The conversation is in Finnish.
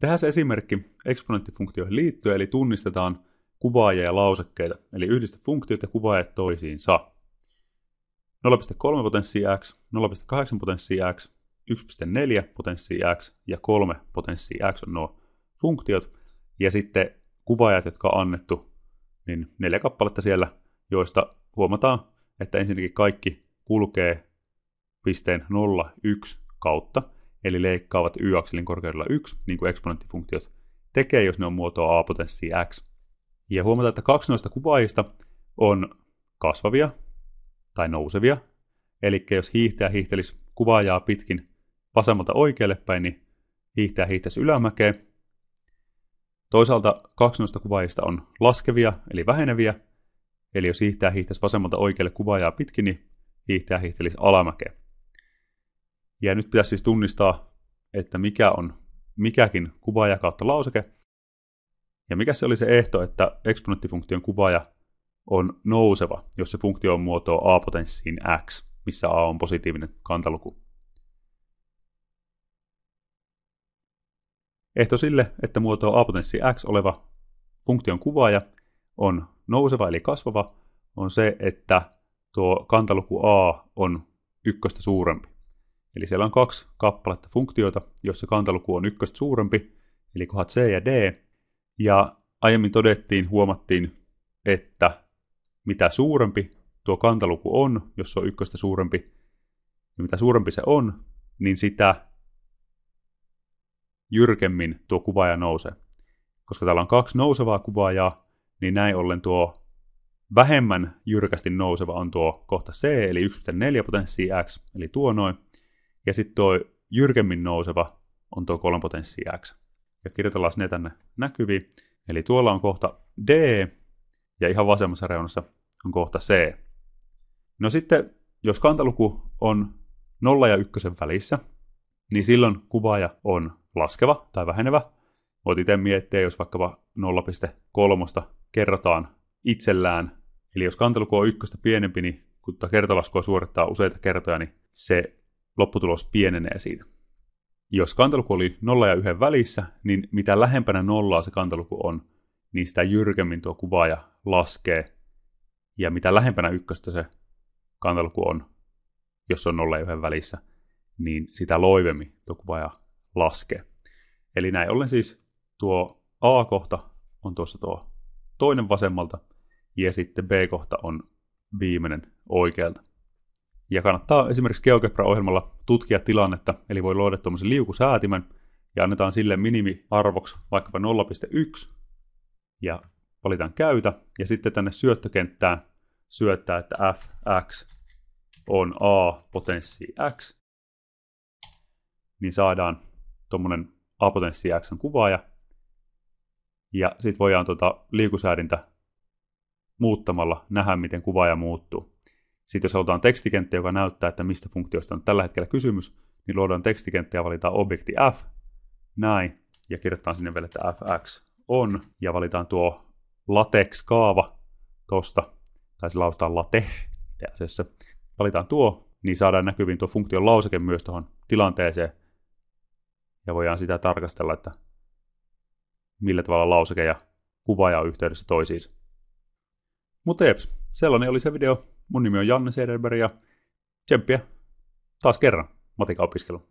Tehdään se esimerkki eksponenttifunktioihin liittyen, eli tunnistetaan kuvaajia ja lausekkeita, eli yhdistä funktiot ja kuvaajat toisiinsa. 0,3 potenssi x, 0,8 potenssi x, 1,4 potenssi x ja 3 potenssi x on nuo funktiot. Ja sitten kuvaajat, jotka on annettu, niin neljä kappaletta siellä, joista huomataan, että ensinnäkin kaikki kulkee pisteen 01 kautta, eli leikkaavat y-akselin korkeudella 1, niin kuin eksponenttifunktiot tekee, jos ne on muotoa a potenssi x. Ja huomata, että kaksi noista kuvaajista on kasvavia tai nousevia, eli jos hiihtäjä hiihtelisi kuvaajaa pitkin vasemmalta oikealle päin, niin hiihtäjä hiihtäisi ylämäkeen. Toisaalta kaksi noista kuvaajista on laskevia, eli väheneviä, eli jos hiihtäjä hiihtäisi vasemmalta oikealle kuvaajaa pitkin, niin hiihtäjä hiihtelisi alamäkeen. Ja nyt pitäisi siis tunnistaa, että mikä on mikäkin kuvaaja kautta lauseke, ja mikä se oli se ehto, että eksponenttifunktion kuvaaja on nouseva, jos se funktio on muotoa a-potenssiin x, missä a on positiivinen kantaluku. Ehto sille, että muoto a-potenssi x oleva funktion kuvaaja on nouseva eli kasvava, on se, että tuo kantaluku a on ykköstä suurempi. Eli siellä on kaksi kappaletta funktioita, jossa kantaluku on ykköstä suurempi, eli kohdat C ja D. Ja aiemmin todettiin, huomattiin, että mitä suurempi tuo kantaluku on, jos se on ykköstä suurempi, niin mitä suurempi se on, niin sitä jyrkemmin tuo kuvaaja nousee. Koska täällä on kaksi nousevaa kuvaajaa, niin näin ollen tuo vähemmän jyrkästi nouseva on tuo kohta C, eli 1,4 potenssi X, eli tuo noin. Ja sitten tuo jyrkemmin nouseva on tuo potenssi X. Ja kirjoitellaan ne tänne näkyviin. Eli tuolla on kohta D, ja ihan vasemmassa reunassa on kohta C. No sitten, jos kantaluku on 0 ja 1 välissä, niin silloin kuvaaja on laskeva tai vähenevä. Voit itse miettiä, jos vaikkapa 0,3 kerrotaan itsellään. Eli jos kantaluku on ykköstä pienempi, niin kun kertolaskua suorittaa useita kertoja, niin se lopputulos pienenee siitä. Jos kantaluku oli 0 ja 1 välissä, niin mitä lähempänä nollaa se kantaluku on, niin sitä jyrkemmin tuo kuvaaja laskee. Ja mitä lähempänä ykköstä se kantaluku on, jos on 0 ja 1 välissä, niin sitä loivemmin tuo kuvaaja laskee. Eli näin ollen siis tuo A-kohta on tuossa tuo toinen vasemmalta, ja sitten B-kohta on viimeinen oikealta. Ja kannattaa esimerkiksi GeoGebra-ohjelmalla tutkia tilannetta, eli voi luoda tuommoisen liukusäätimen, ja annetaan sille minimiarvoksi vaikkapa 0.1, ja valitaan käytä, ja sitten tänne syöttökenttään syöttää, että fx on a potenssi x, niin saadaan tuommoinen a potenssi x kuvaaja, ja sitten voidaan tuota liikusäädintä muuttamalla nähdä, miten kuvaaja muuttuu. Sitten jos halutaan tekstikenttä, joka näyttää, että mistä funktiosta on tällä hetkellä kysymys, niin luodaan tekstikenttä ja valitaan objekti f, näin, ja kirjoitetaan sinne vielä, että fx on, ja valitaan tuo latex-kaava tosta, tai se lausutaan late, itse asiassa. Valitaan tuo, niin saadaan näkyviin tuo funktion lauseke myös tuohon tilanteeseen, ja voidaan sitä tarkastella, että millä tavalla lauseke ja kuvaaja on yhteydessä toisiinsa. Mutta jeps, sellainen oli se video. Mun nimi on Janne Sederberg ja tsemppiä taas kerran matikaopiskelu.